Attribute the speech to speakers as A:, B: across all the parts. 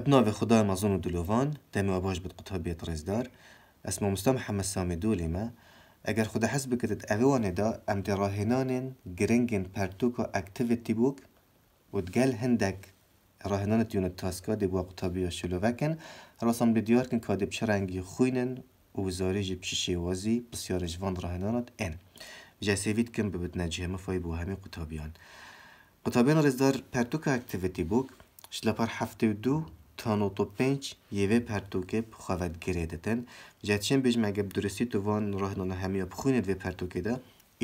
A: ابنوی و مزون دلوفان دایما باش بد قطابیت رزدار اسمه سامی مسامی دولما اگر خدا حسب کتت اوانی دا ام دی راهنانین پرتوکو اکتیویتی بوک و وتقال هندک راهنان دیون تاسکا دی بوا قطابیا شلوکن راسم بدیار کن بچه رنگی خوینن و وزاری جب شیوازی بسیار جوان راهنانات ان جسيفيت كن ببتنا جهما فاي بو همي قطابيان قطابيان رزدار بارتوكو اکتیویتی بوک شلپر هفته دو 95 یوه پرتوکه گره گریدتن جاتشن بیش مگه درستی تو وان راه همه یا خویند وی پرتوکه ده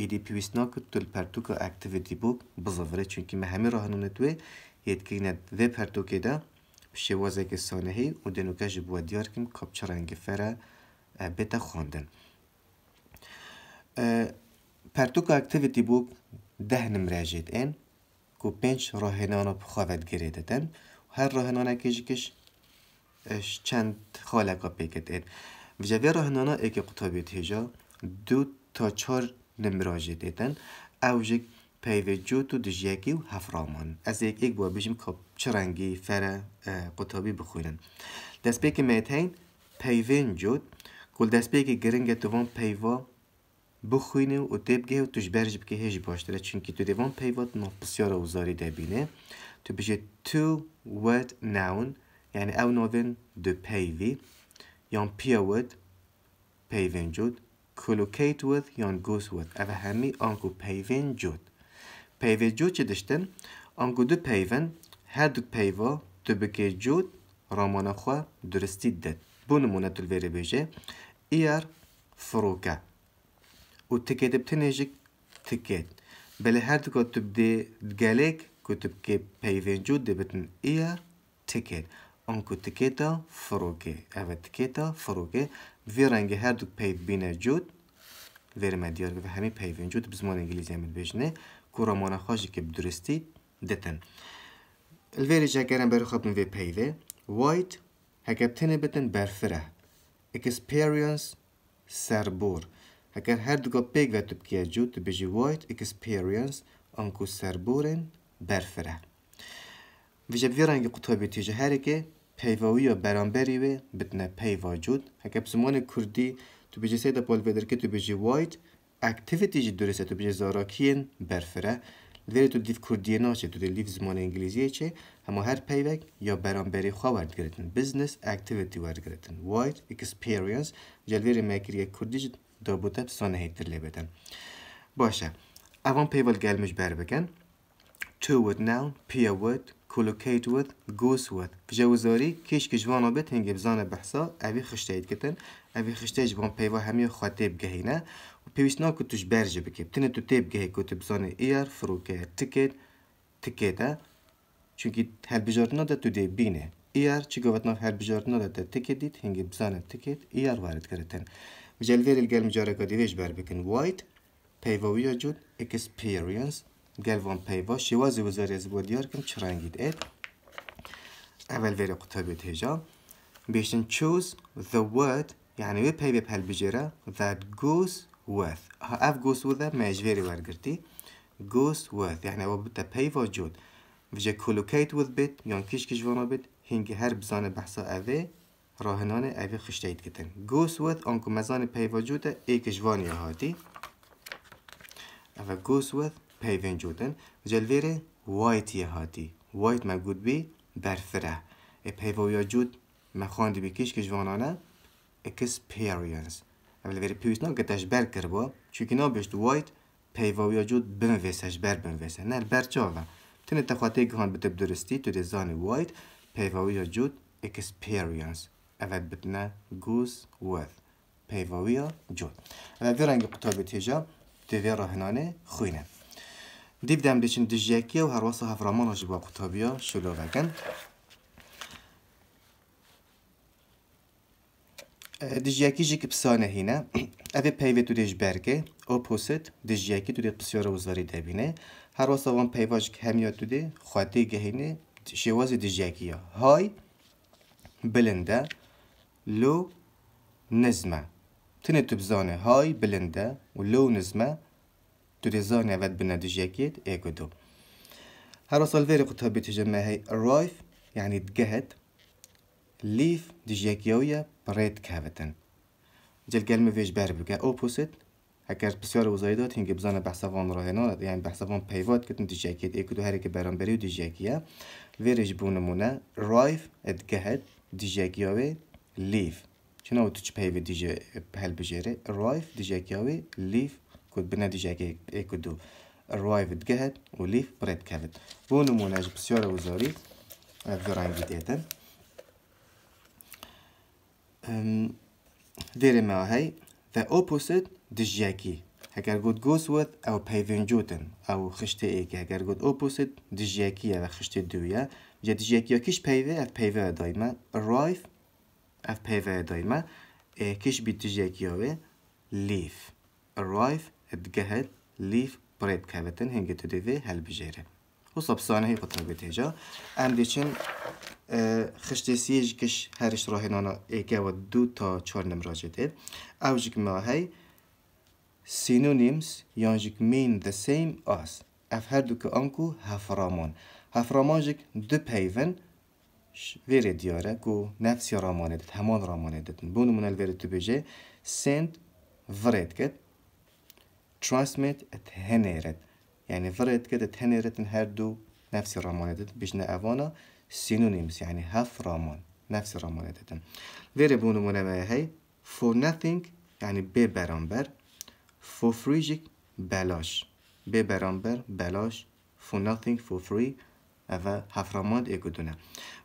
A: ایدی پیویس ناکت تل پرتوکه اکتیویتی بوک بزاوره چونکی ما همه راه نانا توی یدگیرند وی پرتوکه ده شوازه که سانهی و دنوکه جبوا دیار کم کپچه فره بیتا خواندن پرتوکه اکتیویتی بوک ده جد این که پنج راه نانا هر راهنانا کش اش چند خالقا پیکت اید و جوی راهنانا ایک قطابیت تیجا دو تا چار نمراجی دیدن پیوه جو تو دجیکی و هفرامان از یک یک بار بشیم که چرنگی فر قطابی بخورن دست پیک میتین پیوه جود کل دست پیک گرنگ توان پیوه بخوینه و تبگه و توش برج بکه هیچ باشتره چونکی تو دیوان پیوات نو بسیار اوزاری دبینه تو بشه تو word noun یعنی او نوفن دو بیفی پیا بیود پیوین جود collocate with یان goes with اف همی انکو پیوین جود پیوین جود چه دشتن انكو دو هر دو بيفا تو بگه جود رامان خواه درستی دد بو نمونه دل ویره بیجه ایر فروکه و تکیده بتنیجک تکیت بله هر دکا تبدی دگلک كتب كي بيفينجو دبتن إير تكيت أنكو تكيتا فروكي أفا تكيتا فروكي فيرانجي هردوك بيف بينا جود verme diyor ve hemi peyvencut biz mon İngilizce mi bejne kuramona hoji ki bduresti deten. Elverija gelen ber xabın ve peyve white hekep tene beten berfire experience serbur hekep her dugo peyve tübkiye cu tübiji white experience anku serburen برفره ویژه ویرانگی قطابی تیجه هرکه پیواوی و برانبری و بتنه پیواجود جود هکه بزمان کردی تو بیجه سید پول بدر که تو بیجه واید اکتیویتی جی درسته تو بیجه زاراکین برفره لری تو دیف کردیه ناچه تو دیف زمان انگلیزیه چه اما هر پیوک یا برانبری خواه ورد گردن بزنس اکتیویتی ورد گردن واید اکسپیرینس ویر میکریه کردی جی دابوته بسانه هیتر لیبتن باشه اوان پیوال گلمش بر بکن تو ود noun, پیا ود collocate ود. گوس ود جوزاری کیش که جوانا بیت هنگی بزانه بحسا اوی خشتید کتن اوی خشتید جوان پیوا همی خاطب گهینا و پیویسنا که توش برجه بکی تن تو تیب گهی که تو بزانه ایر فروکه تکید تکیده چونکی هر بجارتنا ده تو دی بینه ایر چی گوتنا هر بجارتنا ده ده تکیدید هنگی بزانه تکید ایر وارد کرتن مجلویر الگل مجارکا دیویش بر بکن white پیواوی جود اکسپیرینس گلوان پیبا شواز وزاری از بودیار کم چرانگید اید اول ویر قطابی تیجا بیشتن چوز the word یعنی وی پیبی پل بجیره that goes with ها اف گوز وده میجویری ورگردی goes with یعنی و بتا پیبا جود وجه کلوکیت وده بید یعنی کش کش بید هنگی هر بزان بحثا اوه راهنان اوه خشته اید goes with آنکو مزان پیبا جوده ای هاتی goes with پیوین جودن و جلویر وایت یه هاتی وایت ما گود بی برفره ای پیویا جود ما خواندی بکیش که جوانانه experience اول پیویس نا گتش بر با چونکه نا بیشت وایت پیویا جود بن ویسش بر بن ویسه نه بر چاوه تنه تخواته گهان بتب درستی تو ده زان وایت پیویا جود پیاریانس اول بتنه گوز ورد. پیویا جود اول ویر قطابی تیجا دوی راهنانه خوینه دیو دم دیچن و هر واسه هفرامان با قطابی ها شلو وگن دی جی که پسانه هینه اوی پیوی تو دیش برگه او پوسید دی جیکی تو دیت پسیار وزاری دبینه هر واسه وان پیواج که همیاد تو دی خواده گهینه شوازی دی ها های بلنده لو نزمه تنه تو بزانه های بلنده و لو نزمه تريزار نعبد بنا دو جاكيت ايكودو هارو سولفيري قلتها بيتو هاي الرايف يعني تقهد ليف دي جاكيويا بريت كافتن جل كلمة فيش بارب كا اوبوسيت هكاش بسيار وزايدات هنجي بزانا بحسابون رهنا يعني بحسابون بيفوت كتن دي جاكيت ايكودو هاريك بريو ودي جاكيا فيريش بونمونا رايف اتقهد دي جاكيوي ليف شنو تتش بيفي دي جي بهالبجيري رايف دي جاكيوي ليف كود بالنتيجة هكا اي كود دو الروايفد كهد وليف بريد كهد بون وزاري بسيورة وزوري الذراين جديدا ديري مع هاي the opposite دجاكي هكا قد قوسوث او بايفين جوتن او خشتي ايكي هكار قد opposite دجاكي هذا خشتي دويا جا دجاكي كيش بيفي اف بيفي دايما arrive اف بيفي دايما كيش بيتجاكي ليف arrive بقهد ليف بريد كابتن هنجي تدوي هالبجيري وصب صانه هي قطنا بتهجا ام ديشن خشتسيج كش هرش راهنانا ايكا ودو تا چور نمراجه ديد اوجك ما هي synonyms yanjik mean the same as اف هر دو كأنكو هفرامان هفرامان جك دو بيفن veri diyare ku nefsi raman edit, heman raman edit. Bu numuneler veri tübece send vred ket. تراسمت اتهنرت يعني ظلت كده هر هردو نفس راموندت بجنا أفانا سينونيمز يعني یعنی هف رمان، نفس راموندت ویره بونو منمه هی for nothing یعنی یعنی بی برانبر for free بلاش بی برانبر بلاش for nothing for free و هفرامان ایگو دونه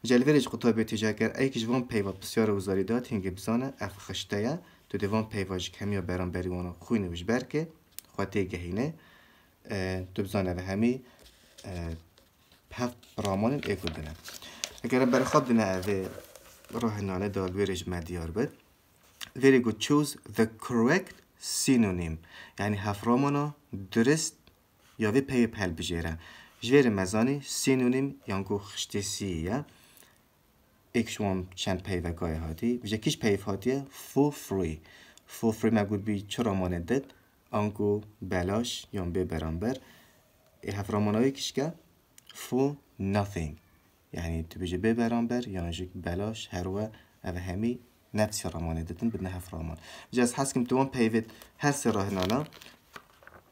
A: و جلویرش قطابه تجاگر ای کش وان پیوا بسیار وزاری داد هنگی بزانه اف خشته تو کمی پیواش کمیا بری وانا خوی نوش برکه خواتی گهینه تو بزانه به همی هفت برامان ایکو دنه اگر بر خواب دنه و روح نانه دال ویرش مدیار بد ویری گو چوز the correct synonym یعنی هفت رامانو درست یا وی پی پل بجیره جویر مزانی سینونیم یانگو خشتسی یا اکشوام چند پی و گای هاتی بجه کش پی هاتیه فو فری فو فری مگود بی چرا دد آنکو بلاش یا به برانبر های کشکه فو nothing یعنی تو بجه به برانبر یا بلاش هروه او همی نفسی رامانه دیدن بدن هفرامان بجه از حس کم توان پیوید هر سر نالا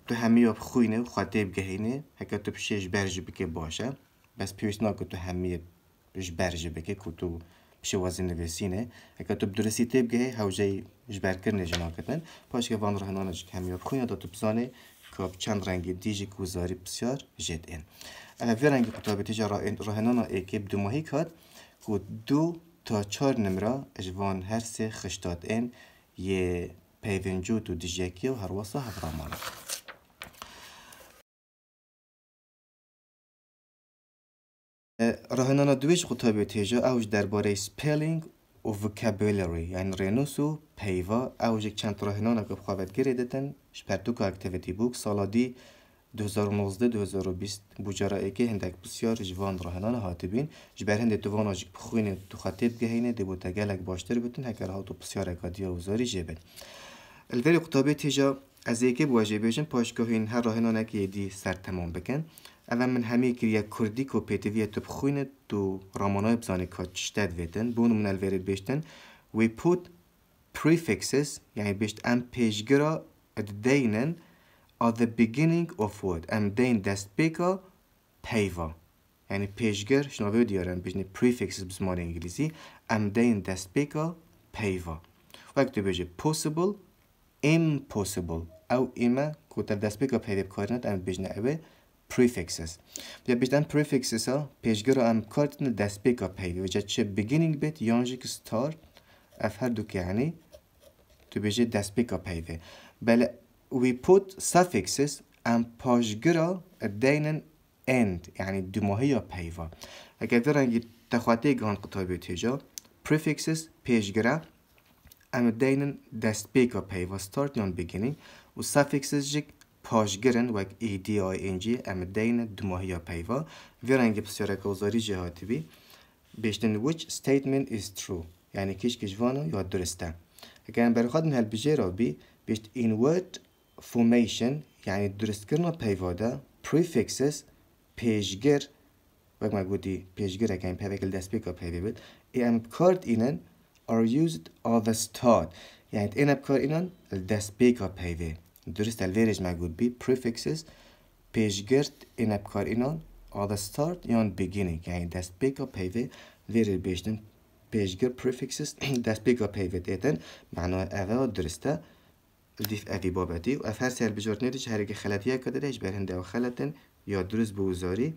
A: تو همی یا خوینه و خاطب گهینه هکا تو پیشش برج بکه باشه بس پیش که تو همی بش برج بکه که تو پشی وزن نویسینه. اگر تو بدرسی تب گه هوجای جبر کردن جناب کتن. پس که وان رهنان اج کمی آب خونه داد تو که چند رنگی دیجی کوزاری بسیار جد این. اگه وی رنگی که تو بیتی جرا این رهنان ایکی بد که دو تا چهار نمره اج وان هر سه خشتات این یه پیونجو تو دیجی کیو هر وسط هفرا راهنانا دویش قطابی تیجا اوج درباره سپیلینگ و وکابیلری یعنی رینوس و پیوا اوج چند راهنانا که بخوابت گریدتن شپرتوکا اکتیویتی بوک سالادی 2019-2020 ای که هندک بسیار جوان راهنان هاتبین جبر هند دوان آج بخوین تو خطیب گهینه دیبو باشتر بتن هکر ها تو بسیار ها وزاری بین الوری قطابی تیجا از یکی بواجه بیشن پاشگاهین هر که یدی سر تمام بکن اما من همه کریا کردی که توب خوینه تو بخونه تو رمانوی بزنی که چشته بودن، بون من الویره بیشتن، وی پود پریفکسز یعنی بیشت ام پیشگرا اد دینن از ده بیگینگ اف ورد، ام دین دست بیکا پیوا. یعنی پیشگر شنو به دیارن بیشنی پریفکسز بسمار انگلیزی ام دین دست بیکا پیوا. وقتی بیشه پوسیبل، ام پوسیبل، او ایمه که تر دست بیکا پیوا ام بیشت نه prefixes. بیا بیشتر prefixes ها پیشگر ام کارت دست بیگا کار پیدا و چه beginning بیت یا که start اف هر دو که یعنی تو بیشتر دست بیگا کار پیدا. بله we put suffixes ام پیشگر ا دین end یعنی دو ماهی یا پیدا. اگر در اینجی تخته گان قطعی بیته جا prefixes پیشگر ام دینن دست بیگا کار پیدا start یا beginning و suffixes جک پاشگرن وک ای دی آی این ام دین دماهی یا پیوا ویرنگی بسیار گوزاری جهاتی بی بیشتن which statement is true یعنی کش کشوانو یا درسته اگر بر خود نهل بجه را بی بیشت in word formation یعنی درست کردن پیوا دا prefixes پیشگر وک ما گودی پیشگر اگر این پیوکل دست که پیوی بید ای ام کارد اینن are used of a start یعنی این اپکار اینن دست بیکا پیوی درست ما گود بی پریفیکسز پیشگرد این اپکار اینان آده ستارت یا بگینینگ یعنی دست بیگا پیوه ویریج بیشتن پیشگر پریفیکسز دست بیگا پیوه دیتن معنی اوه درسته دیف اوی بابتی و اف هر سر بجارت نیدیش هرگه خلطیه کده دیش برهنده و خلطن یا درست بوزاری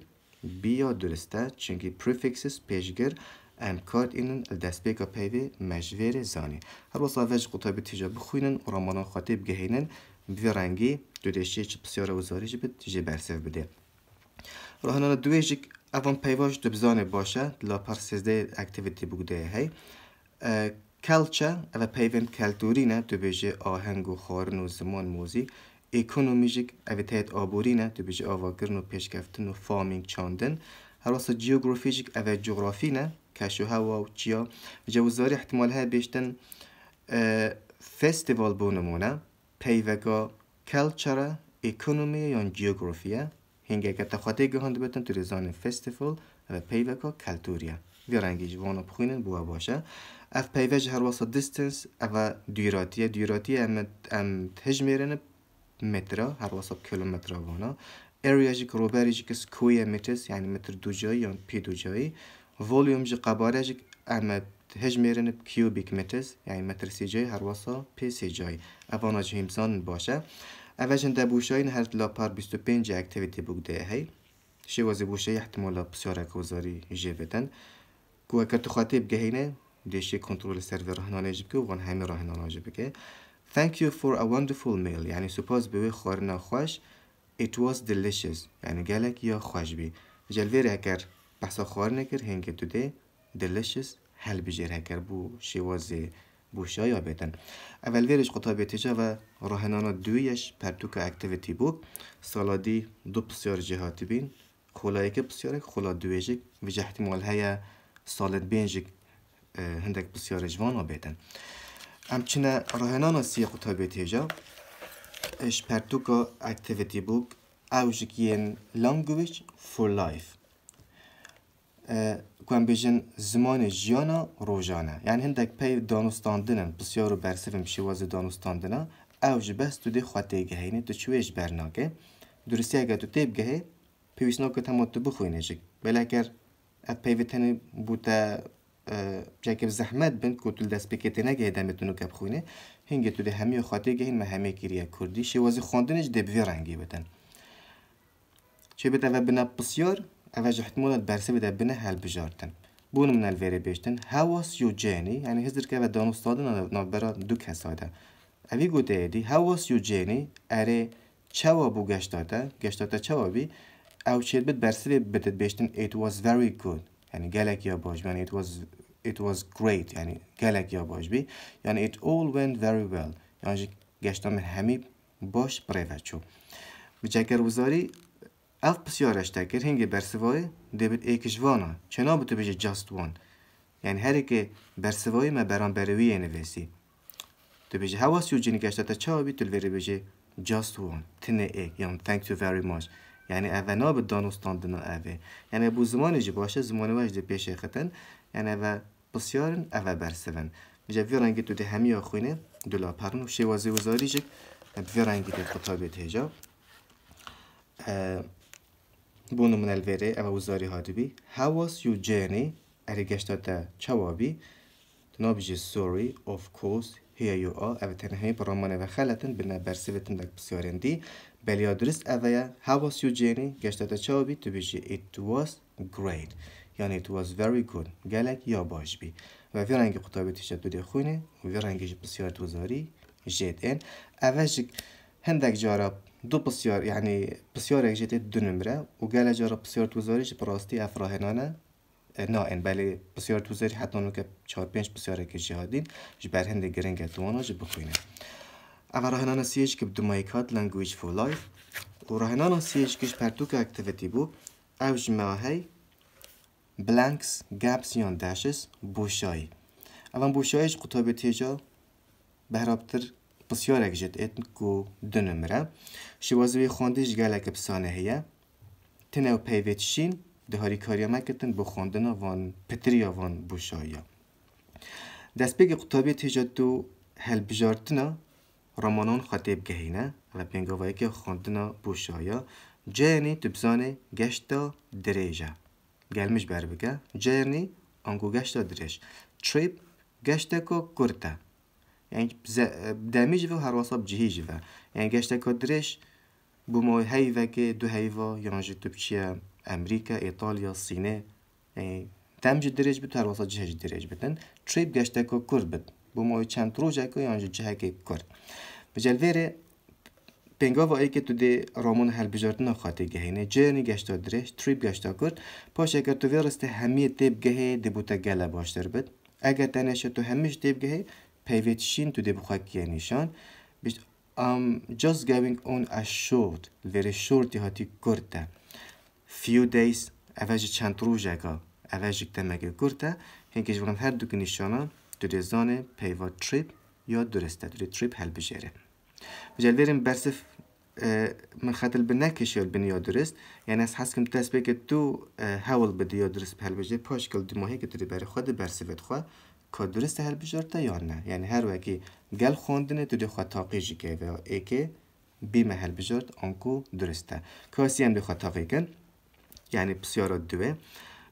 A: بی یا درسته چونکی پریفیکسز پیشگر ام کارت اینن دست بیگا پیوه مجویر زانی هر باسا وجه قطابی تیجا بخوینن و رامانان خاطب گهینن دو دودشی چه بسیار وزاری جبید جی برسف بده راهنان دویجک اوان پیواش بزانه باشه لا پر سیزده اکتیویتی بگده هی کلچه او پیوند کلتورینه دو بیجه آهنگ و خارن و زمان موزی اکونومیجک او تایت آبورینه دو آواگرن و پیشکفتن و فامینگ چاندن واسه جیوگرافیجک او نه، کشو هوا و چیا جوزاری احتمال ها بیشتن فستیوال بونمونه Peyvega cultura, یا یا هنگه که taxote gehand betan تو ریزان festival و پیوکا کلتوریا رنگی جوانو بخوینن بوا باشه اف پیوج هر واسه دیستنس او دیراتیه دیراتیه ام ام تجمیرن متره هر واسه کیلومتر وانا اریا جی کروبری جی کس کویه مترس یعنی متر دو جایی یا پی دو جایی ولیوم جی قباره جی ام هجمیرن کیوبیک مترز یعنی متر پی سی جای اوانا افانا جهیمسان باشه بوشه این هر لا بار 25 اكتيفيتي بوده هي شوازي بوشه احتمالا بسیار اکوزاری بدن کو اگر تو خاطب گهینه دیشی کنترل سرور رهنانه جب که وان همه رهنانه جب که Thank you for a wonderful meal یعنی سپاس بوی خورنا خوش It was delicious یعنی گلک یا خوش بی جلوی را اگر بحثا خوار نکر هنگ تو ده delicious حل بجیر هکر بو شواز بو یا بیتن اول ویرش قطع و راهنانا دویش پرتوک اکتیویتی بو دی دو بسیار جهاتی بین خولا یک بسیارک خولا دویجک و جه احتمال های سالت بینجک هندک بسیار جوان بیتن همچنین راهنانا سی قطع تیجا اش پرتوک اکتیویتی بو اوجک ین لانگویج فور لایف کوم بیژن زمان جیانا روزانه یعنی هندک پی دانستاندنن بسیار و برسفم شواز دانستاندنه او جبست تو دی خواته گهینه تو چویش برناگه درستی اگه تو تیب گهه پیویسنا که تمام تو بخوینه جگ بله اگر ات پیویتن بوده جاکب زحمت بند کوتول تو دست بکت نگه دمتونو که بخوینه هنگه تو دی همی خواته گهین ما همه کریه کردی شواز خواندنش دی بوی چه بده و بنا بسیار توجه احتمال برسه بده بنه هل بجارتن بون من الویره بیشتن was your journey؟ یعنی هزر که و دانو سادن نبرا دو کسایده اوی گوده دی was your journey؟ اره چوا بو گشتاده گشتاتا چوا بی او چید بد برسه بده بیشتن it was very good یعنی گلک یا باش یعنی it was it was great یعنی گلک یا باش بی یعنی it all went very well یعنی گشتام همی باش پریوچو بچکر وزاری الف پسیارش تا هنگی برسوای دبیر ایکش وانا چنا بتو بیجه جاست وان یعنی هر که برسوای ما بران برویه نویسی تو بیجه هواسی و جنی گشتا تا چاو بی تل وری جاست وان تن ایک یعنی thank you very much یعنی اوه ناب دانستان دنا اوه یعنی بو زمانی جی باشه زمانی واش دی پیش خطن یعنی اوه پسیارن اوه برسوان بیجه ویرانگی تو دی همی آخوینه دولا پرن و وزاری ویرانگی دی خطابی تیجا بونو من الوری اما وزاری هادو بی How was your journey؟ اره گشتا دا چوابی دنو بجی سوری Of course Here you are او تنه همی برامان او خالتن بلنا برسی و تندک بسیارن دی بلی ها درست او How was your journey؟ گشتا دا چوابی تو بجی It was great یعنی It was very good گلک یا باش بی و وی رنگی قطابی تشد بده خونه وی رنگی جی بسیار دوزاری جید این اوه جی هندک جارا دو بسیار پسیار یعنی بسیار جدید دو نمره جارا پسیار بسیار توزارش براستی افراهنانه نه بلی بسیار توزاری حتی اونو که چهار پنج بسیار که جهادین جی برهنده گرنگ دوانا جی بخوینه اما راهنان که بدو مایکات لنگویج فور لایف و راهنان سیش کش پرتوک اکتیویتی بو اوج ماهی بلانکس گپس یا داشس بوشایی اما بوشایش قطاب تیجا بهرابتر بسیار اگه جد کو دو نمره شوازوی خونده جگل اگه بسانه هیه و پیویت شین دهاری کاری بو وان پتری ها وان بوشایی ها دست قطابی تیجاد هل بجارتنا رامانان خطیب گهینا و پینگوهایی که خونده نا بوشایی ها تو گشتا دریجه گلمش بر بگه جایرنی آنگو گشتا دریج چویب گشتا که يعني دامي جيفا هروصة بجهي جيفا يعني قاشتا كدريش بمو هيفا كي دو هيفا يانجي تبشيا أمريكا إيطاليا الصينية يعني تام جي دريج بتو هروصة جهي دريج بتن تريب قاشتا كو كرد بت بمو چند روجا كو يانجي جهي كي كرد بجل فيري پنگاو ای که تو دی رامون هل بجارتنا خاطی گهینه جرنی گشتا درش تریب گشتا کرد پاش اگر تو ویرست همیه تیب گهی دی بوتا گله باشتر بد اگر تنش تو همیش تیب گهی پیوید شین تو دی بخواه که نیشان بیشت ام on a short very short یه هاتی گرده فیو دیز اواجی چند روز اگا اواجی کتم اگه گرده هنگیش بگم هر دو نیشانا تو دی زانه پیوید تریپ یا درسته تو دی تریپ هل بجیره بجیل بیرم برسف من خاطر به نکشه ول نیا درست یعنی از حس کم تسبیک تو هول یا درست پل بچه پاش کل ماهی که تو برای خود برسفت خواه که درست هر بجرته یا نه یعنی هر وکی گل خوندنه تو دی خود تاقیجی که و که بی محل بجرد آنکو درسته کاسی هم دی خود تاقی کن یعنی بسیار دوه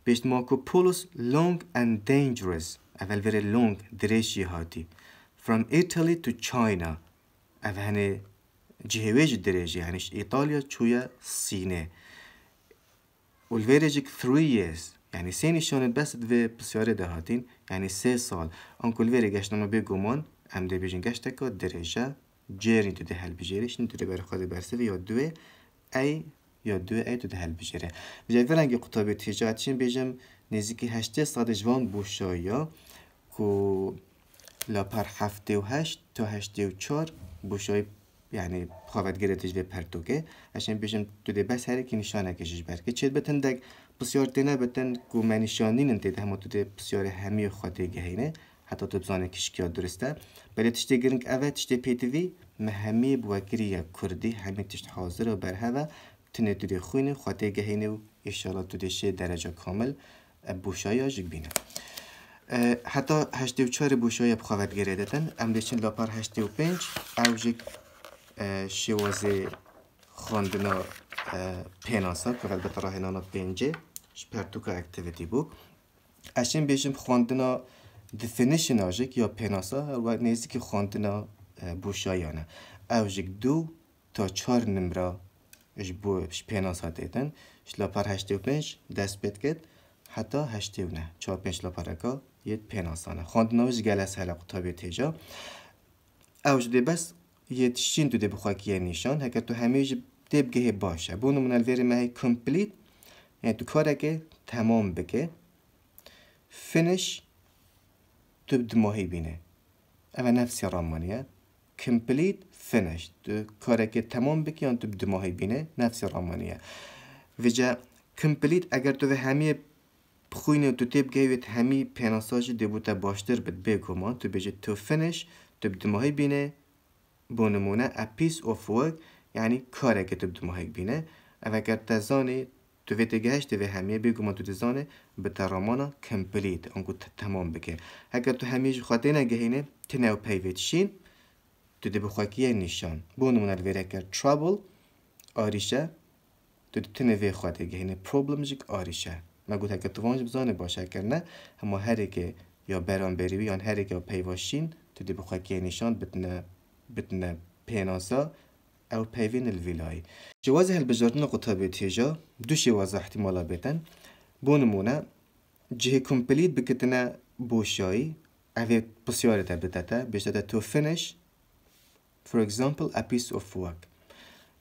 A: بیشت ما که پولوس لونگ and dangerous اول بره لونگ درشی هاتی from Italy to China او هنه جهویج درشی هنش ایتالیا چویا سینه والفیرجک 3 years یعنی و سێ یعنی سه سال، پرسیارە دەهاتین ینی سێ ساڵ ئەم کولێری گەشتنەوە بێگومان بیجن گشت که درجه جێرین تو دە هەلبژێریشن تو دەبەر برسه و یا دو ای، یا دو ای تو دە هەلبژێرە بژێرەنگی قوتابی تێجاتچین بێژم نزیکی هشته سادەژوان بۆ شۆیە و که پەر هفته و هشت تا هشته و چار بوشایی. یعنی خواهد گرتش به پرتوکه اشن بیشم تو دی بس هر کی نشانه کشش برکه چه بتن دک بسیار تنه بتن کو من نشانین نم تید تو دی بسیار همی خاطر گهینه حتی تو بزانه کش کیا درسته بلی تشتی گرنگ اوه تشتی پیتوی مهمی بوکری یا کردی همی تشت حاضر و و تنه تو دی خوینه خاطر گهینه و اشالا تو دیشه درجه کامل بوشای جگ بینه حتی و 84 بوشای بخواهد لپار هشتی و پنج اوجک شوازی خواندن پیناسا که البته راه نانا پینجه ش پرتوک اکتیویتی بو اشین بیشم خواندن دفنیشن آجک یا پیناسا هر وقت نیزی که خواندن بوشایانه اوجک دو تا چهار نمرا اش بو ش پیناسا دیدن ش لپر هشتی و پینج دست بید گد حتا هشتی و نه چهار پینج لپر اکا یه پیناسانه خواندن آجک گلس هلا قطابی تیجا اوجده بس یتشین تو دبخوا کیه نشان هک تو همه چی دبگه باشه. بونو من ال ویرم یعنی تو کارکه تمام بگه فنش تو بد ماهی بینه. اما نفس رمانیه کمپلیت فنش تو کاره تمام بگه یعنی تو بد ماهی بینه نفس رمانیه. و جا اگر تو همه خوینه تو تیب گهی ویت همی پیناساج دیبوتا باشتر بد بگو ما تو بجه تو فنش تو بدماهی بینه بونمونه ا پیس اوف یعنی کاری که تو بدمو هیچ بینه اوه گر تو وقت گهش تو همه بگو ما تو تزانه به ترامانا کمپلیت انگو تمام بکه اگر تو همه خاطر نگهینه تنو پیویت تو دی بخواکیه نشان بونمونه لویره اگر ترابل آریشه تو دی تنو وی گهینه آریشه ما گفت اگر تو وانج بزانه باشه نه همه هر که یا برانبری یا هر که پیواشین تو دی بخواکیه نشان بتنه بتنا پیناسا او پیوین الویلای جواز البجارتنا به تیجا دو شوازه احتمالا بیتن بو نمونه جه کمپلیت بکتنا بوشایی اوی بسیاری تبدتا بیشتر تو فنیش for example a piece of work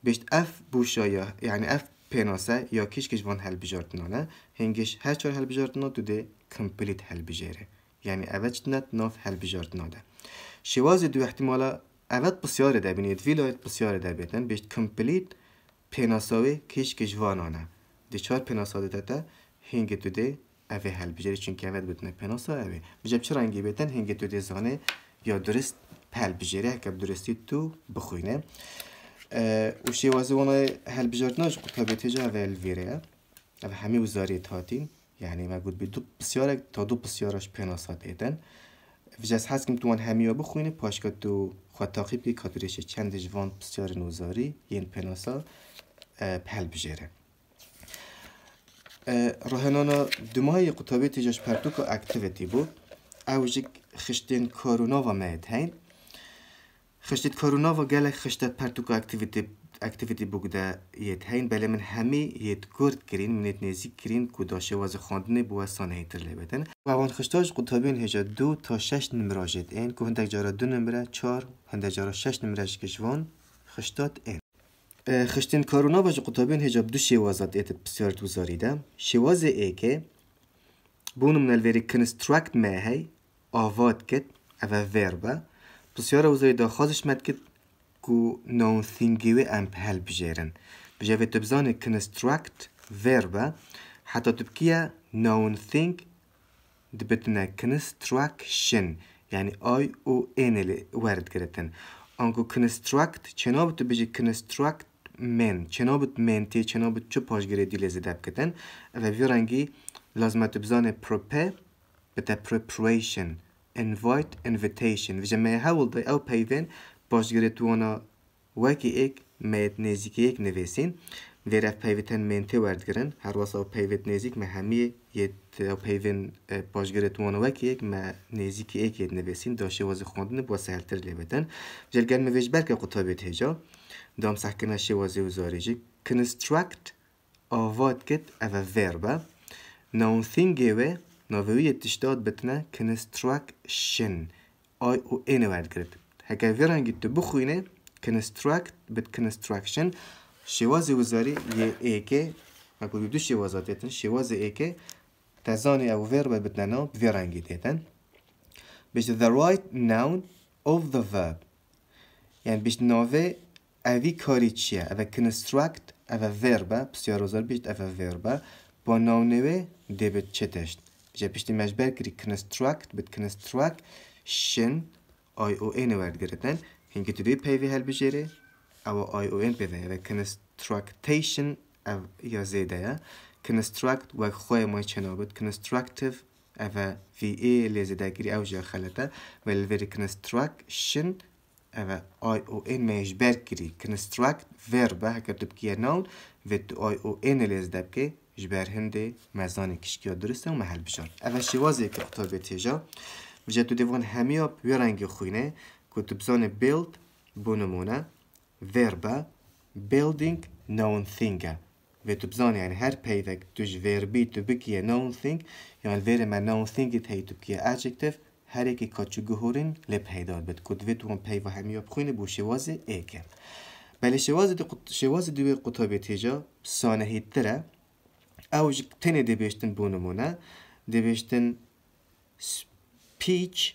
A: بیشت اف بوشایا یعنی اف پیناسا یا کیش کش وان هل بجارتنانه هنگش هر چار هل دو دو ده کمپلیت هل بجاره یعنی اوچتنت ناف هل بجارتنا دو احتمالا اوت بسیار دبینید ویلایت بسیار دبیدن بیشت کمپلیت پیناساوی کش دی چار پیناسا دیده هنگ تو ده اوه هل چون که اوت بودنه پیناسا اوی بجاب چرا رنگی بیتن هنگ تو ده زانه یا درست پل بجاری هکب درستی تو بخوینه و شیوازه وانه هل بجارتناش قطابیتی جا اوه الویره اوی همه وزاری تاتین یعنی ما گود بی دو بسیار تا دو بسیارش پیناسا دیدن ویژه هست که میتوان همیا بخوینه پاشکا تو خطاقی بی کادرش چند جوان بسیار نوزاری یین یعنی پناسا پل بجره. راهنانا دمای قطابی تیجاش که اکتیویتی بو اوجی خشتن کارونا و مهد هین خشتید کارونا و گلک خشتت که اکتیویتی اکتیویتی بوده یت هین بله من همی یت کرد کرین من یت نزیک کرین کو داشه واز خواندنه بو سانه هیتر لبدن و اون خشتاش قطابین هجا دو تا شش جد این که هندک جارا دو نمره چار هندک جارا شش نمره کشوان خشتات این خشتین کارونا واج قطابین هجا دو شوازات ایت بسیار تو زاریده شواز ای که بونم نلوری کنسترکت مه هی آواد کت او ویربه بسیار وزای دا خازش مد کت ku nounsingîwê em pehel bijêrin. Bi cevê tu bizanî construct verb e heta construction yani I û N ile werdgiritin. Anku construct çenabit tu bijî construct men çenabit men tê çenabit çi paşgirê dîlê zêde biketin. Ev tu prepare preparation invite invitation. Vijemeye hawl de ew پاشگرتوانا وکی ایک میت نزیکی ایک نویسین ویر پیویتن منتی ورد هر واسه او پیویت نزیک ما همی یت او تو پاشگرتوانا وکی ایک ما نزیکی ایک یت نویسین داشته وازی خوندن با سهلتر لیبتن جلگن میویش برکه قطابیت هجا دام سحکنه شوازی وزاریجی کنسترکت آواد کت او وربه نون ثینگی و نوویت تشتاد بتنه کنسترکشن آی او این ورد هکافی رنگی تو بخوینه کنستراکت بد کنستراکشن شواز وزاری یه ای که اگر بیدو شوازا دیتن شواز ای که تزانی او ویر با بدنا نو بی رنگی دیتن بیش ده رایت نون اوف ده ورب یعن بیش نوه اوی کاری چیه اوه کنستراکت اوه ویر با بسیار روزار بیشت اوه ویر با با نون نوه دیبت چه دشت بیش بیشتی مجبر کری کنستراکت بد کنستراکت شن او این گردن هنگی تو بی پیوی هل بجیره او این پیوی و کنسترکتیشن یا زیده یا کنسترکت و خواه مای چنابت کنسترکتیف او وی ای لیزده گیری او جا خلطه و الوری کنسترکشن او آی او این میش گیری کنسترکت وربه هکر دبکیه نون و تو آی او این لیزه دبکه جبر هنده مزانی ها درسته و محل بشار اول شوازی که اقتابه تیجا Вже туди вон геміоп вірангі хуйне, кут бзоне build, бунумуна, verba, building, known thing'a. Ve tu bzon yani her peydek tuj verbi tu bikiye known thing yani vere me known thing it hey tu bikiye adjective her iki kaçı guhurin le peydar bet kut ve tu on peyva hemiyop khuyne bu şevazi eke. بله شواز دو قط... شواز دو قطابی تیجا سانه هیتره او جک تنه دبیشتن بونمونه دبیشتن سپ پیچ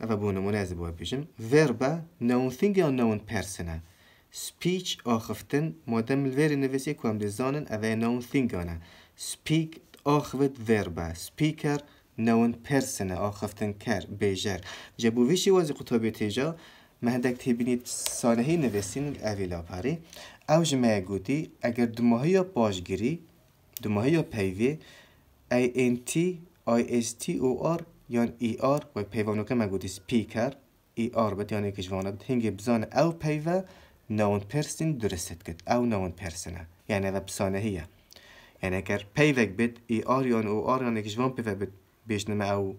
A: و به نمون از باید بیشم وربا نون ثنگ یا نون پرسنه سپیچ آخفتن ماده ملویر نویسی که هم دیزانن اوه نون ثنگ آنه سپیک آخفت وربا سپیکر نون پرسنه آخفتن کر بیجر جبو ویشی وازی قطابی تیجا مهندک تیبینی سانهی نویسین اوی لاپاری او جمعه گوتی اگر دماهی یا پاش گیری دماهی یا پیوی ای این یان ای آر و پیوانو که من گوتی سپیکر ای آر بد یعنی که جوانه بد هنگی بزان او پیوه نون پرسن درست کد او نون پرسنه یعنی و بسانه هیه یعنی اگر پیوک بد ای آر یان او آر یعنی که جوان پیوه بد بیشنم او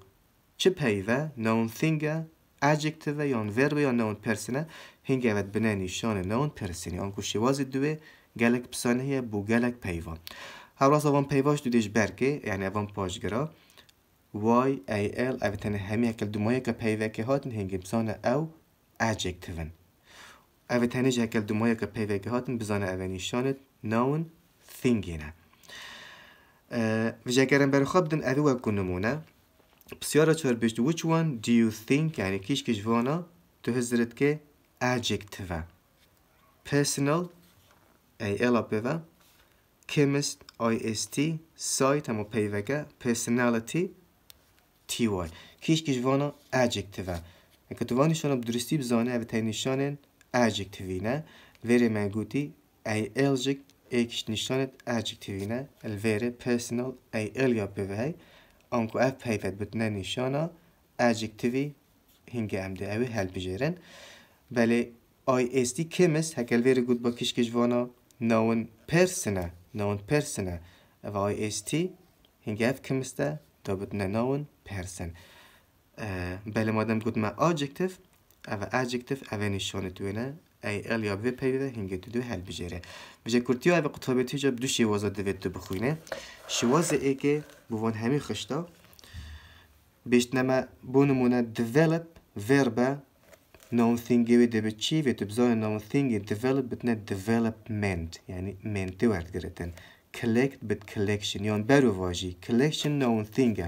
A: چه پیوه نون ثینگه اجکتوه یان verb یان نون پرسنه هنگی ود بنه نیشان نون پرسنی آنکو شوازی دوه گلک بسانه هیه بو گلک پیوان هر راست اوان پیواش دودش برگه یعنی اوان پاشگرا Y-A-L اوه تنه همی هکل دو مایه که پیوه که هاتن هنگی بزانه او اجکتوون اوه تنه جه هکل دو مایه که پیوه که هاتن بزانه اوه نیشانت نون ثنگینه و جه اگرم برو خواب دن اوه وابگون نمونه بسیاره چور بجد which one do you think یعنی کش کش وانا تو هزرت که اجکتوون پرسنل A-L اوه بوه کمست آی ایستی سایت همو پیوه که پرسنالتی تی وای کیش کیش وانا adjective اگه تو وانشون بدرستی بزانه و نشانه adjective نه ویره من گوتی ای الژک ایکش نشانت adjective نه الویره پرسنل ای الیا بوهی آنکو اف پیفت بتنه نشانا adjective هنگه هم ده اوی هل بجیرن بله آی استی دی کمس هک الویره گود با کش کش وانا نون پرسنه نون پرسنه و آی استی هنگه اف کمسته Dobit na پرسن. بله مادم گود ما آجکتف او آجکتف او نشانه توینه ای الیا و پیوه هنگه تو دو هل بجره بجه کرتیو او قطابه تیجا دو شیوازا دوید تو بخوینه شیواز ای که بوان همی خشتا بیشت نما بو نمونه develop وربه نون ثینگی وی دبی چی وی تبزای نون ثینگی develop بتنه development یعنی منتی ورد گرتن collect به collection یا برو واجی collection نون thing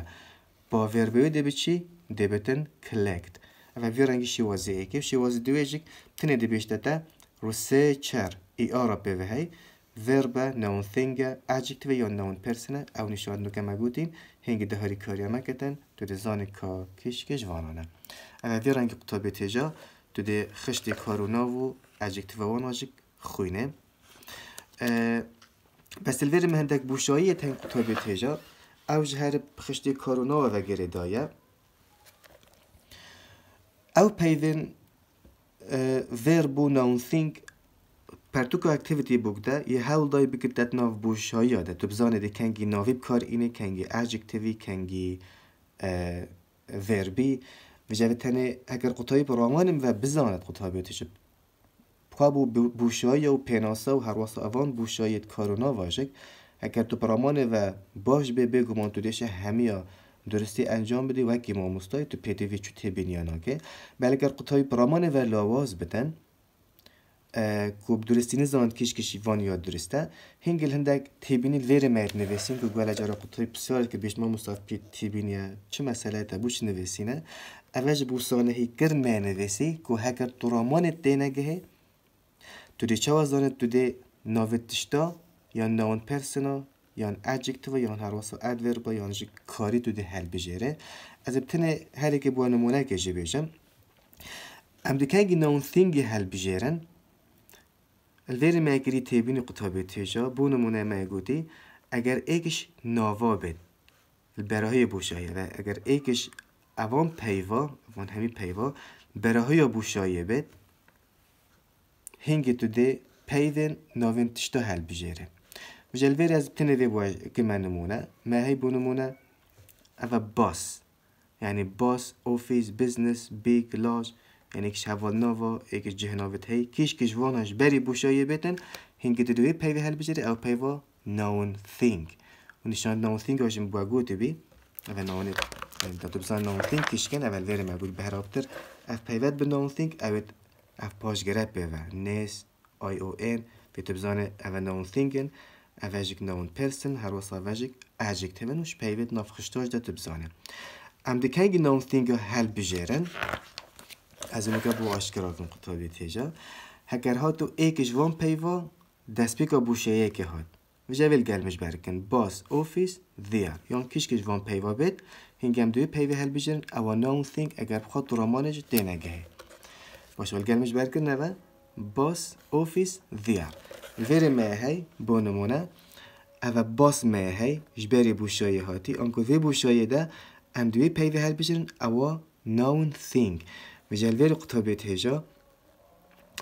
A: با وربوی دبی چی دبتن collect و ویرنگی شی وازی ایکی شی وازی دویجیک تنه دبیشتا تا researcher ای آرا به هی verba noun thing adjective یا noun person او نشاد نو که ما گوتیم هنگ دهاری کاری ما کتن تو ده زانی که کش کش وانانه اما ویرنگی رنگ قطابه تجا تو ده خشتی کارونا و adjective واناجیک خوینه بس الویر مهندک بوشایی تنگ کتاب تیجا او جهر خشت کارونا و وگره دایه او پیوین ویر بو نون ناونسینگ پرتوکو اکتیویتی بوده یه هول دای بگید دت ناو بوشایی آده تو بزانه دی کنگی ناویب کار اینه کنگی اجکتیوی کنگی وربی و جوه تنه اگر قطعی برامانیم و بزاند قطعی تیجب و و و пенасаву ҳарвасаван бӯшоед карона важек اگر تو парамане و باش به به ту деша همیا، درستی انجام بده و ما ماموستای تو پیتی وی چو تی بینیانا که بلکر قطعی پرامان و لاواز بدن کوب درستی نزاند کش کشی وان یاد درسته هنگل هندک تیبینی لیر مرد نویسین که گوه لجارا قطعی پسیار که بیش ما مصطف پیت چه مسئله تا بوش نویسینه اولش بوسانه هی گر مرد نویسی که هکر ترامان تینه هی تو چه وزن تو دی نوید یا نون پرسنا یا ادجکتیو یا هر واسه ادوربا یا نجی کاری تو حل هل بجیره از ابتن هر که بوان مونه که جی بیجم ام دی که نون ثینگی هل بجیرن الویر میگری تیبینی قطابی تیجا بون نمونه میگودی اگر ایکش نوا بید برای بوشایی و اگر ایکش اوان پیوا اوان همی پیوا برای بوشایی بید هنگی تو دی پیدن نوین تشتو هل بجیره بجلویر از بتنه دی بوای که من نمونه ما هی بو نمونه اوه باس یعنی باس اوفیس بزنس بیگ لاج یعنی کش هوا نووا، یک جهناوت هی کش کش وانش بری بوشایی بیتن هنگی تو دوی پیوه هل بجیره او پیدن نون ثینگ و نشان نون ثینگ هاشم گو گوتو بی اوه نوونی دا تو بزن نون ثینگ کشکن اول ویر ما بهرابتر اف پیوت به نون ثینگ اوید اف پاش گرب به و نیس آی او این به تو بزانه او نون او اجیک نون پرسن هر واسا و اجیک اجیک تمنوش پیوید نفخشتاش ده تو بزانه ام ده که نون تینگو هل بجیرن از اونو که بو عشقی را دون تیجا هکر ها تو ایک جوان پیوا دست بیکا بوشه یکی هاد و جویل گرمش برکن باس اوفیس دیا یان کش کش وان پیوه بید هنگم دوی پیوه هل بیجن او نون ثینگ اگر بخواد درامانش دینگه واش هو الكلمة جبهة لكم بوس اوفيس ديار الفيري ما هاي بونمونا هذا بوس ما هاي جباري بوشوية هاتي انكو ذي بوشوية دا ام دوي بي ذي هالبشرن او نون ثينك مجال فيري قطبيت هجا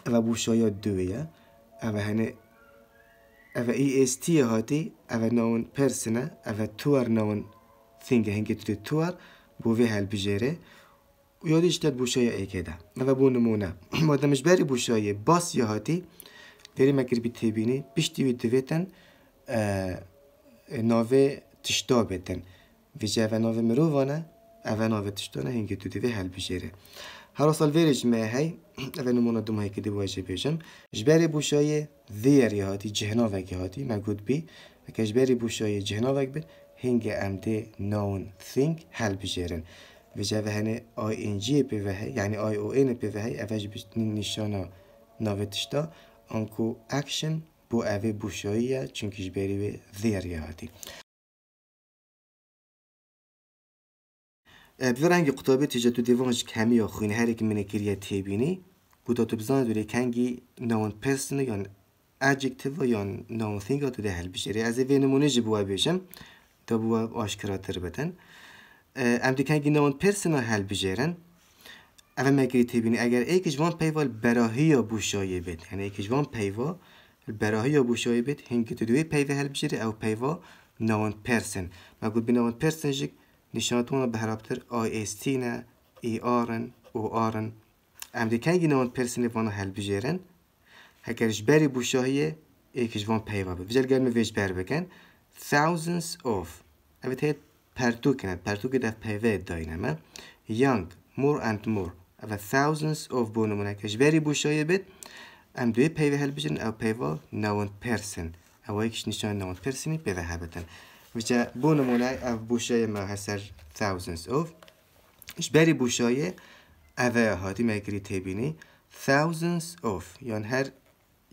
A: هذا بوشوية دوية هذا هنا أفا إي إس تي هاتي أفا نون بيرسنا أفا تور نون ثينغ هنجي تدي تور بوفي هالبجيري یادش داد بوشای ای کده نو بو نمونه مادمش بری بوشای باس یه هاتی دری مکر بی تیبینی پیشتی وی دویتن ناوه تشتا بیتن وی جه و ناوه مرو اوه ناوه تشتا نه هنگی تو دوی حل بجیره هر سال ویرش می هی اوه نمونه دوم که دی بواجه بیشم جبری بوشای دیر یه هاتی جهنا وگی هاتی مگود بی اکه جبری بوشای جهنا وگ بی هنگی ام دی ناون حل بجیرن Vijavahane ING یعنی يعني ION PVH avec bütün nişana navetişta anku بو bu evi bu şoya çünkü jberi ve ziyar yahati. بزرنگ قطابه تجاتو دیوانش کمی یا خوین هر یک منه گریه تیبینی گودا تو بزنه دوره کنگی نون پرسن یا adjective یا نون thing هل بشه از اوی نمونه جبوه تا دا بوا آشکراتر بدن امریکن اون پرسنا حل بجیرن اوه مگری تبینی اگر ایکش وان پیوال براهی یا بوشایی بید یعنی ایکش وان پیوا براهی یا بوشایی بید هنگی تو دوی پیوه حل بجیره او پیوا نوان پرسن مگود بی نوان پرسن جگ نشانتون به هرابتر آی ایستی نه ای آرن او آرن امریکن نوان پرسن وانو حل بجیرن هکرش بری بوشایی ایکش وان پیوا بید ویجل گرم ویج بر بگن. thousands of اوه تهید partukine, partuki daf peve داینما، یانگ مور اند مور، و thousands of بونمونکش very بوشایه بید ام دوی پیوه هل بشن او پیوه نون پرسن او ایکش نشان نون پرسنی پیوه جا بونو بونمونک او بوشایه ما هسر thousands of اش بری بوشایه اوه هادی مگری تبینی thousands of یعن هر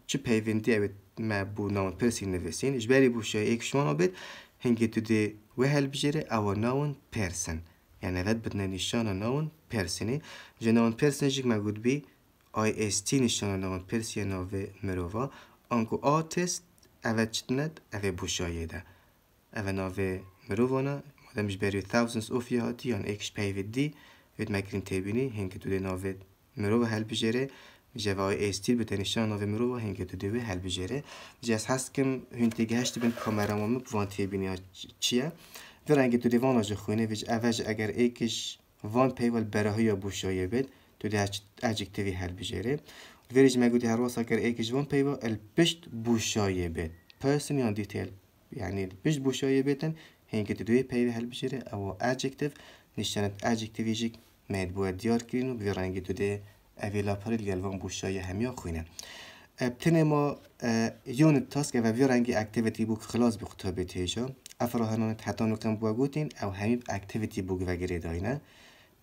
A: چه پیوندی او ما بو نون پرسین نویسین اش بری بوشایه ایکشوانو بید هنگی تو دی وهل بجیری او نون پرسن یعنی یعنی ذات بدنا نشانه نون بيرسوني جنون نون بيرسون جيك موجود بي آی استی نشان نون پرسی نوه مرووا آنکو آتست اوه چتند اوه بوشایده اوه نوه مروانا مادمش بریو thousands of یهاتی یان یعنی اکش پیوید دی وید مکرین تیبینی هنگ دو نو نوه مروفا هل جوای استیل به تنش شان نویم رو هنگ دو دوی هل بجره جس هست کم هنگ گشت بین کامران و مکوان تی بینی چیه و رنگ دو آج خونه ویج اواج اگر ایکش وان پیوال براهی یا بوشایی بید دو دو اجک هل بجره و ریج هر واس اگر ایکش وان پیوال پشت بوشایی بید پرسن یا دیتیل یعنی پشت بوشایی بیدن هنگ دو دوی پیوی هل بجره او اجک نشانت اجک تیوی مید بوید دیار کرین و رنگ دو دوی اویلا پاریل گلوان بوشای همیا خوینه تنه ما یون تاسک و رنگی اکتیویتی بو خلاص بخطا به تیجا افراهنان تحتا نکم بوا گوتین او همیب اکتیویتی بو وگری داینه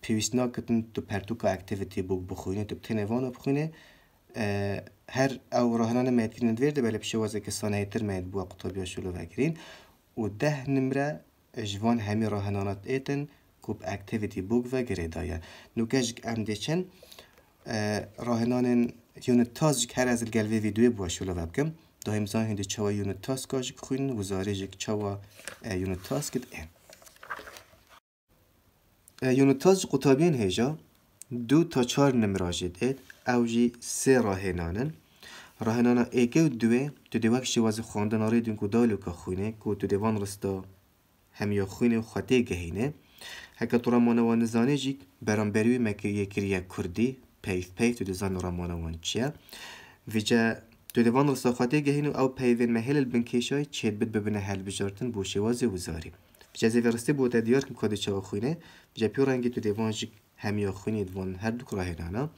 A: پیویستنا کتن تو پرتوک اکتیویتی بو بخوینه تو تنه وانو بخوینه هر او راهنان میتین دویرده بله پشوازه کسانه ایتر میت بوا قطا شلو وگرین و ده نمره جوان همی راهنانات ایتن کوب اکتیویتی بوگ و گریدایه نوکش ام دیچن اه راهنانن yunitaz her ez gelve videoya bu aşula vebkim. Daim zahinde çava yunitaz kajik kuyun, vuzarejik çava yunitaz git en. Yunitaz kutabiyen heja, du ta çar nimrajit et, evji se rahenanın. Rahenana eke u duwe, tu devak şivazı khandan arı dün ku dalu ka khuyne, ku tu devan rısta hem ya khuyne u khate gehine. Heka tura manava nizanejik, beramberiwi meke yekiriye kurdi, تو ویژه تو دیوان رسا گهین گهینو او پیوین محل البنکیشای چید بد ببینه هل بجارتن وازی وزاری زیر رسته بوده دیار کم کاده چاو خوینه جا پیو رنگی تو دیوان جی همی وان هر دو نانا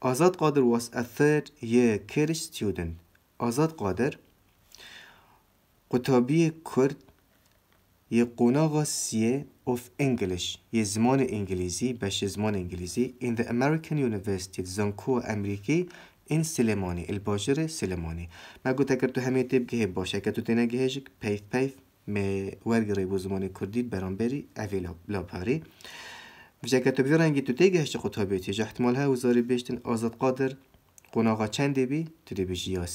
A: آزاد قادر واس اثر یه کرش ستیودن آزاد قادر قطابی کرد یه قناغ سیه اف انگلیش یه زمان انگلیزی بشه زمان انگلیزی این the American University زنکو امریکی این سلمانی الباجر سلمانی ما گفت اگر تو همه تیب گهه باشه اگر تو تینه گهش پیف پیف می ورگره بو زمان کردی برام بری اوی لاپاری و اگر تو بیرنگی تو تیگه هشت خود تابیتی جا احتمال ها وزاری بیشتن آزاد قادر قناغا چند بی تو دی بجی یا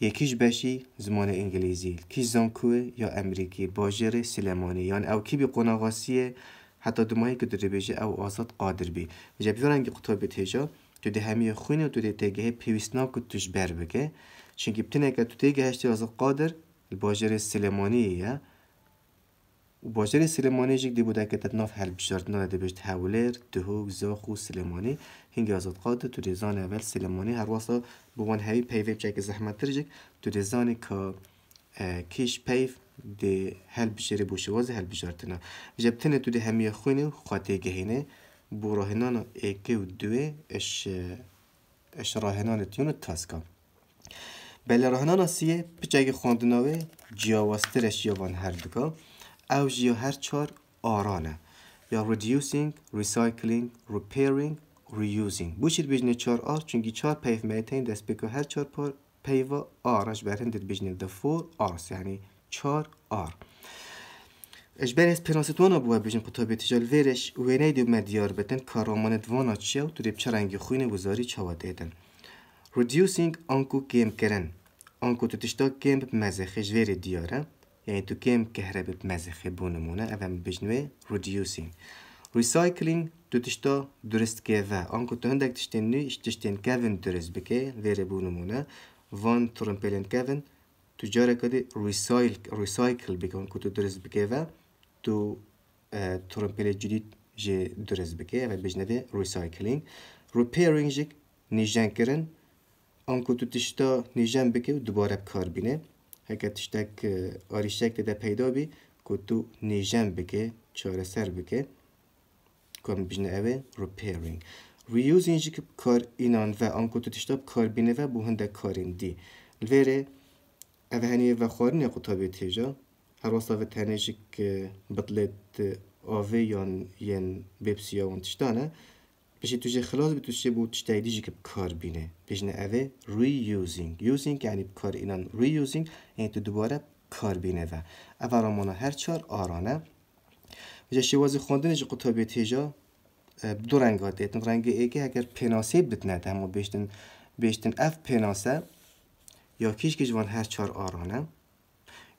A: یکیش بشی زمان انگلیزی کی زانکوه یا امریکی باجر سلمانی یان یعنی او کی بی قناغاسیه حتی دمایی که در بیجه او آزاد قادر بی جب بیورنگی قطابی تیجا تو ده همیه خونه و تو ده تیگه پیویسناب توش بر بگه چونکه بتین که تو تیگه هشتی آزاد قادر باجر سلمانی یا و باجر سلمانی جگ دی بوده که تدناف هر بجارت ده بشت هولر دهوک زاخو سلمانی هنگی آزاد قادر تو ریزان اول سلمانی هر واسه بوان هاوی پیوی که زحمت ترجک تو دزانی که کیش پیف دی هل بشری بوشه وازه هل جب تنه تو دی همیه خوینه خواتی گهینه بو راهنان ایکی و دوی اش اش راهنان تیون تاسکا بله راهنان سیه آسیه پچک خواندناوه جیاواستر یا وان هر دکا او جیا هر چار آرانه یا reducing, recycling, repairing reusing bu şir آر çar ar çünkü çar دست meyteyn despeko her çar par peyva ar ajberin dit bijne de four ars yani çar ar اش اسپرانس از نه بو بجن پتو به تجال ورش و نه دی مدیار بتن کارامانت وانا چیو تو رپچ رنگ خوینه وزاری چوا دیدن reducing انکو گیم کرن انکو تو تشتا گیم مزه ویر دیاره یعنی تو گیم که ربیب به مزه خبونمونه اول reducing Recycling tu tişta durist keve. Anku tu hindek tiştên nû ji kevin durist beke vêre bu numune von trumpelen kevin, tu careke kadi recycle beke anku tu durist bikeve, tu tirimpêlê cidî jê durist bike, ev bijnevê recycling. Repairing nijen nîjenkirin, anku tu tişta nîjen bike û dubare karbine heket Heke tiştek arîşek de peyda bî ku nijen beke bike, çareser bike. کار بیشتر اوه رپیرینگ ریوز اینجا که کار اینان و آنکو تو تشتاب کار بینه و بو هنده کارین دی الویره اوه هنیه و خوارین یا قطابه تیجا هر واسه اوه تنه که بطلت آوه یان یان ویب سیا وان تشتانه بشه توجه خلاص بتوشه توجه بود تشتایی دیجی که کار بینه بشنه اوه ریوزنگ یوزنگ یعنی کار اینان ریوزینگ یعنی تو دوباره کار بینه و اوه هر چار آرانه جا شوازی خوندن جا قطابیتی تیجا دو رنگ دیتن رنگ که اگر پناسه بدنه ده همو بیشتن بیشتن اف پناسه یا کیش که جوان هر چار آرانه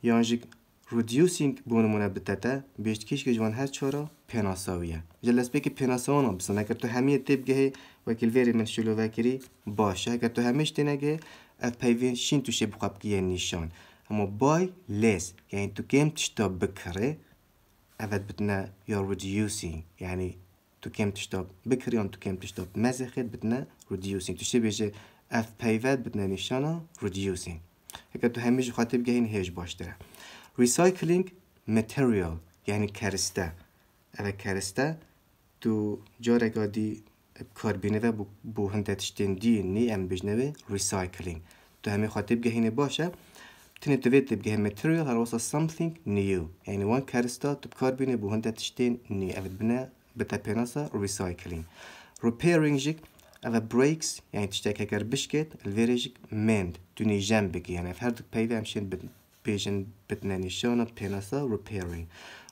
A: یا انجی رودیوسینگ بونمونه ده بیشت کیش که جوان هر چارا پناساویه جلس بی که ها بسن اگر تو همیه تیب گهی وکیل ویری من شلو وکری باشه اگر تو همیش تینگه اف پیوین شین توشه گیه نیشان اما بای لیس یعنی تو کم تشتا بکره evet bitne you're reducing یعنی تو كم تشتاب بكريون تو كم تشتاب مزخت بتنا reducing تشتي بيجي اف پیوت بتنا نشانا reducing هکا تو همیش خاطر بگهین هیج باش داره recycling material یعنی کرسته، اوه کرسته تو جارگا دی کار بینه بو هنده تشتین دی نی ام بجنوه recycling تو همه خاطر بگهینه باشه تنتفيت تبقى material هروصل something new يعني وان كارستا تبكار بيني بو هندا تشتين ني أفد بنا بتا recycling repairing جيك أفا breaks يعني تشتاك هكار بشكت الفيريجيك mend دوني جنبك يعني في هردك بيدا أمشين بيجن بتنا نشونا بيناسا repairing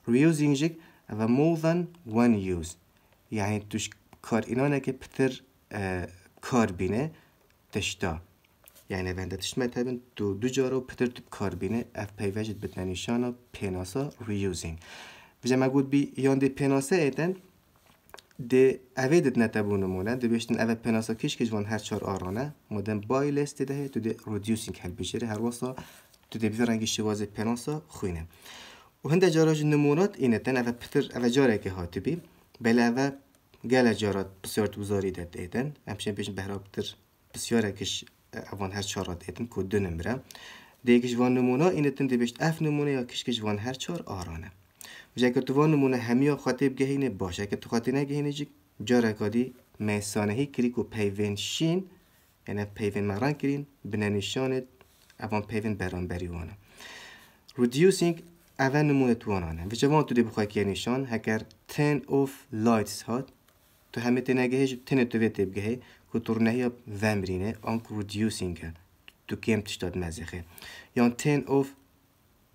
A: reusing جيك أفا more than one use يعني تش كار إنانا كي بتر آه كار بينه یعنی وند مطلب دو دو جارو پتر کار کاربینه اف پیوجد به نشانا پیناسا ریوزینگ بجا ما گود بی یان دی پیناسا ایدن دی اوی دید نمونه مونه دی بیشتن اوی پیناسا کش کش وان هر چار آرانه مدن بای لست دهه تو دی ریوزینگ هل بشیره هر واسا تو دی بیرنگ شواز پیناسا خوینه و هند جاراج نمونات اینه تن اوی پتر اوی جاره که هاتی بی بله اوی گل جارات بسیار تو بزاری داد ایدن همچنین بهرابتر بسیار کش اون هر چهار را دیدن که دو نمره دیگه جوان نمونه اینه تن دیبشت اف نمونه یا کشک جوان هر چهار آرانه جایی که تو وان نمونه همی خاطب گهینه باشه که تو خاطی نگهینه جی جا رکادی میسانه هی کری که پیوین شین یعنی پیوین مران کرین نشانه اوان پیوین بری وانه reducing اول نمونه تو آنانه و جوان تو دی بخواه که نشان هکر of lights هات تو همه تنگهش تن تو ویت که turnehiya ومرینه آن reducing e تو kêm tiştat مزیخه یا ten of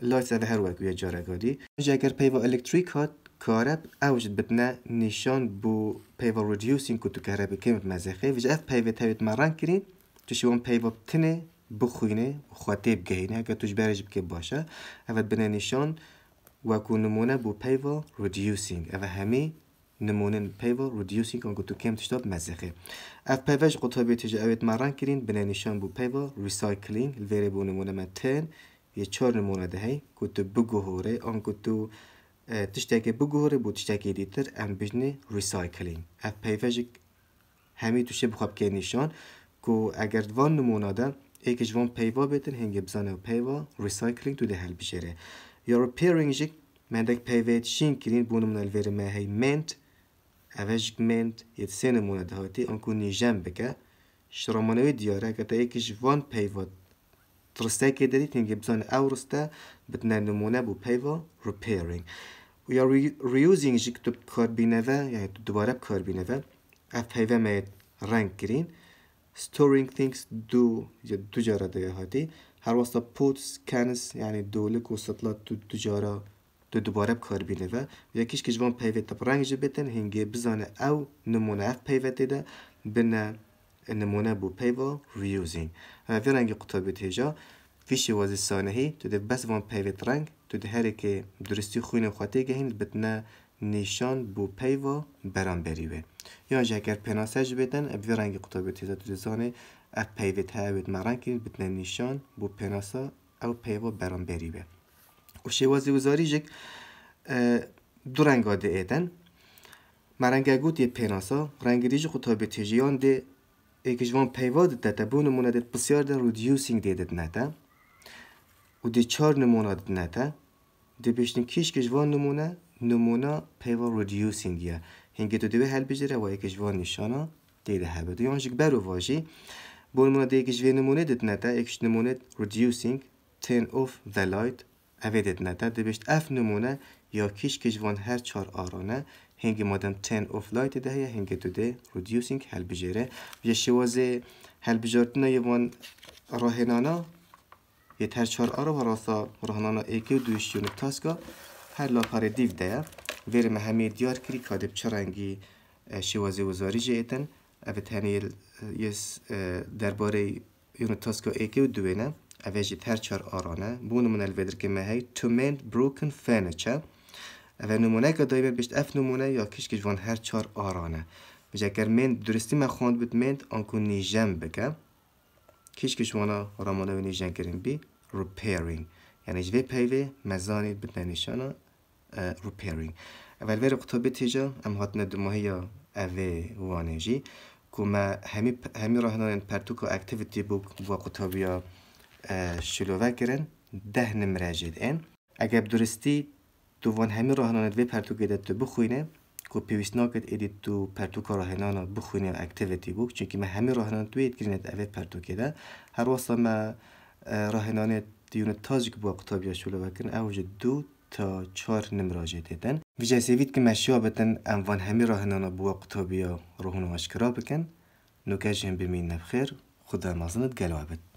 A: لایت زده هر وقت یه جارگادی اگر پیوا الکتریک هات کارب اوجد بدنه نشان بو پیوا ردیوسینگ کو تو کارب کم مزخه وج اف پیوا تایت مران کرین تو شوم پیوا تنه بخوینه خاطب گهینه اگر توش برج بک باشه اول بدنه نشان و نمونه بو پیوا ردیوسینگ اوه همه نمونن پیول ردیوسی کن گوتو کم تشتاب مزخه اف پیوش قطابی تجا اوید مران کرین بنای نشان بو پیول ریسایکلینگ الویره بو نمونه من تن یه چار نمونه دهی گوتو بگوهوره آن گوتو تشتاکی بگوهوره بو تشتاکی دیتر ام بجنی ریسایکلینگ اف پیوش همی توشه بخواب که نشان که اگر دوان نمونه ده ایکش وان پیوا بیتن هنگی بزانه پیوا ریسایکلینگ تو دهل هل بجره یا ریپیرینگ جک مندک پیوید شین کرین بونمون الویره مهی منت گمند یه سین موند دهاتی آنکو نیجم بکه شرامانوی دیاره که تا یکیش وان پیوا ترسته که داری تنگی بزان او رسته بتنه نمونه بو پیوا repairing و یا reusing جی کتب کار و یعنی دوباره کار و اف پیوا میت رنگ گرین storing things دو یا دو جاره دیگه هاتی هر واسطا پوتس کنس یعنی دولک و سطلات دو, دو جاره دو دوباره کار بینه و یکیش که جوان پیوت تا رنگ جو بیتن هنگی بزانه او نمونه اف پیوت دیده بنا نمونه بو پیوا ریوزین. و رنگ قطابی تیجا فیشی وازی سانهی تو ده بس وان رنگ تو ده هره که درستی خوین خواتی گهیم بتنه نشان بو پیوا بران بریوه یا اگر پناسه جو بیتن اب رنگ قطابی تیجا تو ده زانه اف پیوت ها بتنه نشان بو پناسه او پیوا بران بریوه و شیوازی وزاری جک دو رنگ آده ایدن مرنگ یه پیناسا رنگ جی خود تابه تیجیان ده ایک جوان پیواد ده ده بو نمونه ده بسیار ده ریدیوسینگ ده ده نتا و ده چار نمونه ده نتا ده بیشتن کیش کش جوان نمونه نمونه پیوا ریدیوسینگ یا هنگه دو دوی حل بجره و ایک جوان نشانا ده ده هبه ده یانجک برو واجی بو نمونه ده ایک جوان نمونه ده نتا ایکش نمونه ردیوسینگ turn off the light аведет нада дебешт аф نمونه یا کیش کجوان هر چار آرانه هنگ مادم تن اف لایت ده یا هنگ دو ده ردیوسینگ هل بجیره شوازه هل بجارتنا یوان راهنانا یه تر چار آرا و راسا راهنانا ایکی و دویش یونو تاسکا هر لاپار دیو ده ورم همه دیار کری کادب چرنگی شوازه وزاری جیتن اوه تنیل یه درباره یونو تاسکا ایکی و دوینه پرچار آرانه بو نمونه الویدر که مهی to mend broken furniture اوه نمونه که دایمه بشت اف نمونه یا کش کش وان هر چار آرانه بجا اگر من درستی من خواند بود من آنکو نیجن بکم کش کش وانا رامانه و نیجن کریم بی repairing یعنی جوی پیوه مزانی بود نشانا repairing اول ویر قطابی تیجا ام هاتن دموهی یا اوه وانجی که ما همی, همی راهنان پرتوک و اکتیویتی بوک و قطبه شلوه کرن ده جد این اگر درستی تو وان همین راهنانت دوی پرتو گیده تو بخوینه کو پیویست ناکت ایدی تو پرتو راهنانا بخوینه و اکتیویتی بو چونکه که همین راهنانه دوی ادگرینه دوی پرتو گیده هر واسا ما راهنانه دیونه تازیک بوا ها شلوه کرن اوج دو تا چهار ایدن دیدن ویجا سیوید که مشیا بتن اموان همین راهنانا بو قطابیا ها و اشکرا بکن نوکه جنبی بمین نبخیر خدا مازنت گلوه بد